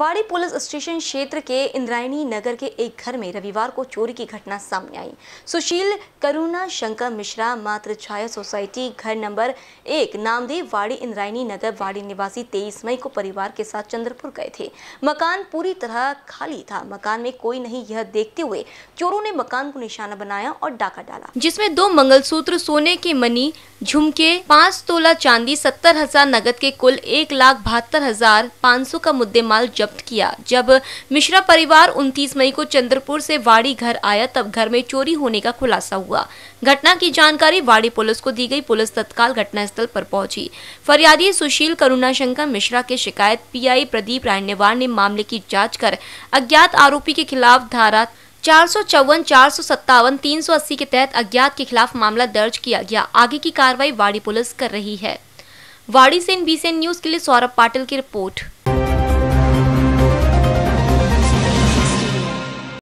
वाड़ी police station क्षेत्र के इंद्रायणी नगर के एक घर में रविवार को चोरी की घटना सामने आई सुशील करुणा शंकर मिश्रा मात्र छाया सोसाइटी घर नंबर एक नामदेव वाड़ी इंद्रायणी नगर वाड़ी निवासी तेईस मई को परिवार के साथ चंद्रपुर गए थे मकान पूरी तरह खाली था मकान में कोई नहीं यह देखते हुए चोरों ने मकान को निशाना बनाया और डाका डाला जिसमे दो मंगल सोने के मनी झुमके पाँच तोला चांदी सत्तर हजार नगद के कुल एक लाख बहत्तर हजार पाँच सौ का मुद्दे माल जब्त किया जब मिश्रा परिवार 29 मई को चंद्रपुर से वाड़ी घर आया तब घर में चोरी होने का खुलासा हुआ घटना की जानकारी वाड़ी पुलिस को दी गई पुलिस तत्काल घटनास्थल पर पहुंची फरियादी सुशील करुणाशंकर मिश्रा के शिकायत पी प्रदीप रायनेवार ने मामले की जाँच कर अज्ञात आरोपी के खिलाफ धारा चार सौ चौवन चार सौ सत्तावन तीन सौ अस्सी के तहत अज्ञात के खिलाफ मामला दर्ज किया गया आगे की कार्रवाई वाड़ी पुलिस कर रही है वाड़ी से इन बीसीएन न्यूज के लिए सौरभ पाटिल की रिपोर्ट